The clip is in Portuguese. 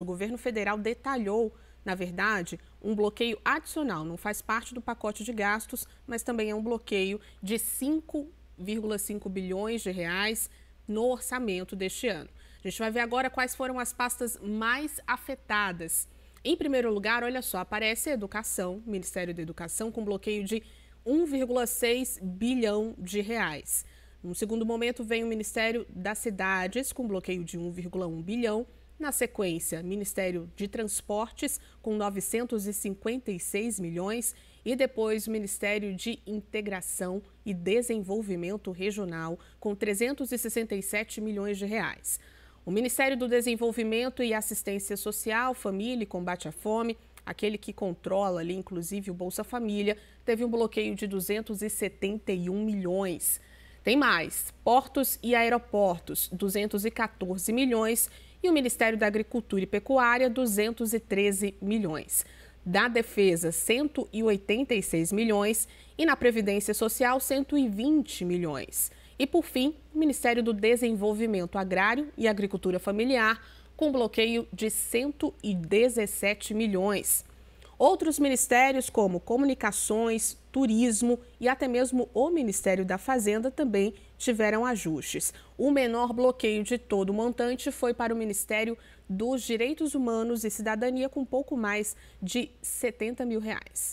O governo federal detalhou, na verdade, um bloqueio adicional, não faz parte do pacote de gastos, mas também é um bloqueio de 5,5 bilhões de reais no orçamento deste ano. A gente vai ver agora quais foram as pastas mais afetadas. Em primeiro lugar, olha só, aparece a educação, Ministério da Educação, com bloqueio de 1,6 bilhão de reais. No segundo momento, vem o Ministério das Cidades, com bloqueio de 1,1 bilhão na sequência, Ministério de Transportes, com 956 milhões, e depois Ministério de Integração e Desenvolvimento Regional, com 367 milhões de reais. O Ministério do Desenvolvimento e Assistência Social, Família e Combate à Fome, aquele que controla ali, inclusive, o Bolsa Família, teve um bloqueio de 271 milhões. Tem mais: portos e aeroportos, 214 milhões e o Ministério da Agricultura e Pecuária, 213 milhões. Da Defesa, 186 milhões e na Previdência Social, 120 milhões. E, por fim, o Ministério do Desenvolvimento Agrário e Agricultura Familiar, com bloqueio de 117 milhões. Outros ministérios, como Comunicações, Turismo e até mesmo o Ministério da Fazenda, também tiveram ajustes. O menor bloqueio de todo o montante foi para o Ministério dos Direitos Humanos e Cidadania, com pouco mais de 70 mil reais.